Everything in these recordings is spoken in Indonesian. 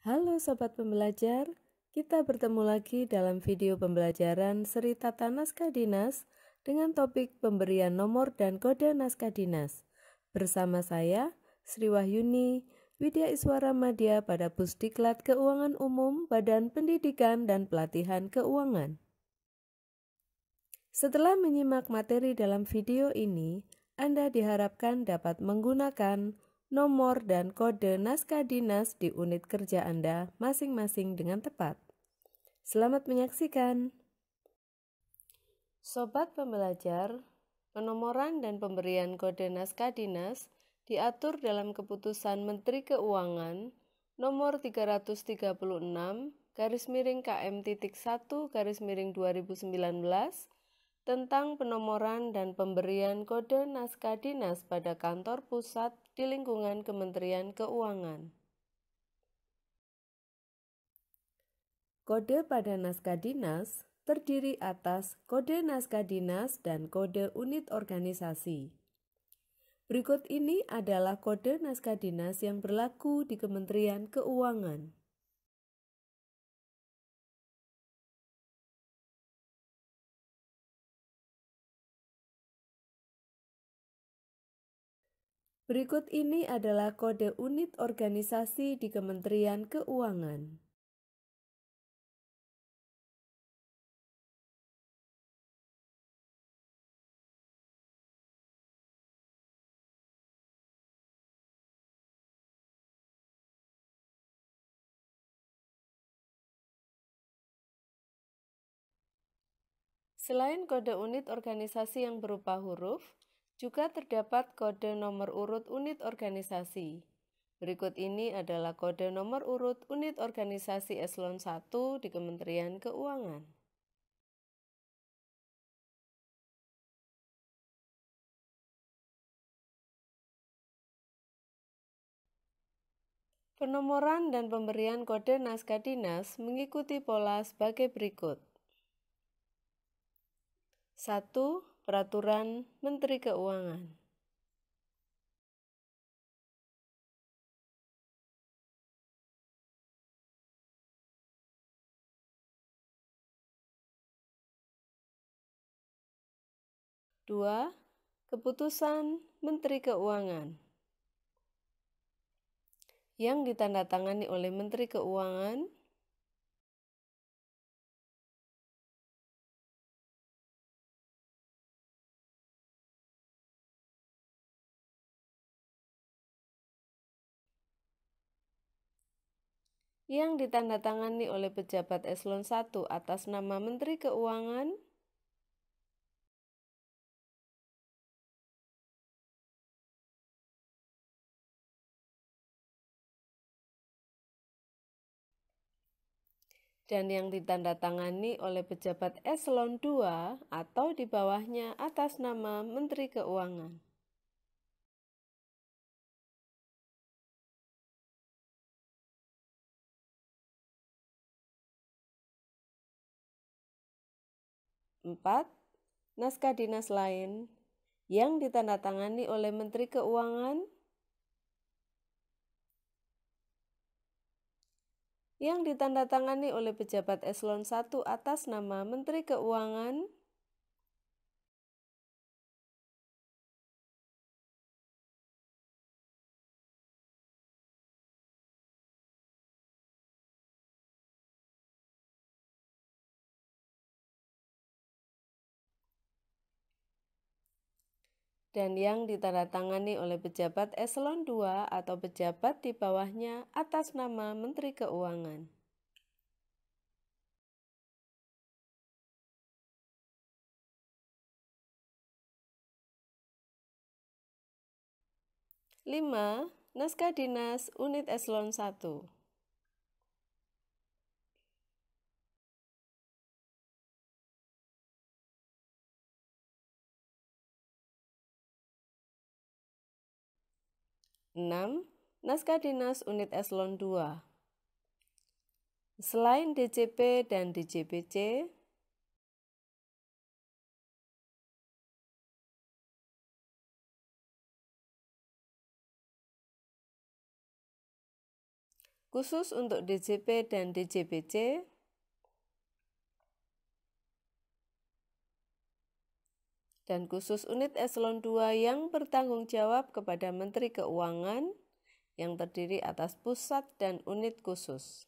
Halo sobat pembelajar, kita bertemu lagi dalam video pembelajaran seri tata Naskah Dinas dengan topik pemberian nomor dan kode naskah dinas. Bersama saya, Sri Wahyuni, Widya Iswara Madya pada Pusdiklat Keuangan Umum Badan Pendidikan dan Pelatihan Keuangan. Setelah menyimak materi dalam video ini, Anda diharapkan dapat menggunakan nomor dan kode naskah dinas di unit kerja Anda masing-masing dengan tepat. Selamat menyaksikan. Sobat pembelajar, penomoran dan pemberian kode naskah dinas diatur dalam keputusan Menteri Keuangan nomor 336 garis miring KM titik 1 garis miring 2019 tentang penomoran dan pemberian kode naskah dinas pada kantor pusat di lingkungan Kementerian Keuangan. Kode pada naskah dinas terdiri atas kode naskah dinas dan kode unit organisasi. Berikut ini adalah kode naskah dinas yang berlaku di Kementerian Keuangan. Berikut ini adalah kode unit organisasi di Kementerian Keuangan. Selain kode unit organisasi yang berupa huruf, juga terdapat kode nomor urut unit organisasi. Berikut ini adalah kode nomor urut unit organisasi eselon 1 di Kementerian Keuangan. Penomoran dan pemberian kode naskah dinas mengikuti pola sebagai berikut. 1. Peraturan Menteri Keuangan. Dua, keputusan Menteri Keuangan yang ditandatangani oleh Menteri Keuangan yang ditandatangani oleh pejabat eselon 1 atas nama Menteri Keuangan dan yang ditandatangani oleh pejabat eselon 2 atau di bawahnya atas nama Menteri Keuangan. 4. Naskah dinas lain yang ditandatangani oleh Menteri Keuangan yang ditandatangani oleh pejabat eselon 1 atas nama Menteri Keuangan dan yang ditandatangani oleh pejabat eselon 2 atau pejabat di bawahnya atas nama Menteri Keuangan. Lima, Naskah Dinas Unit Eselon 1 6. Naskah Dinas Unit Eselon 2 Selain DCP dan DJPC, Khusus untuk DJP dan DJPC, dan khusus unit eselon 2 yang bertanggung jawab kepada Menteri Keuangan yang terdiri atas pusat dan unit khusus.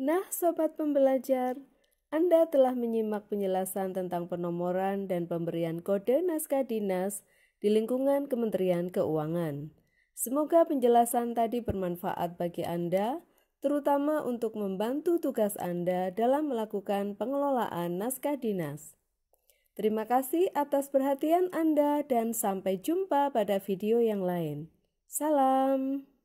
Nah, sobat pembelajar, Anda telah menyimak penjelasan tentang penomoran dan pemberian kode naskah dinas di lingkungan Kementerian Keuangan. Semoga penjelasan tadi bermanfaat bagi Anda, terutama untuk membantu tugas Anda dalam melakukan pengelolaan naskah dinas. Terima kasih atas perhatian Anda, dan sampai jumpa pada video yang lain. Salam.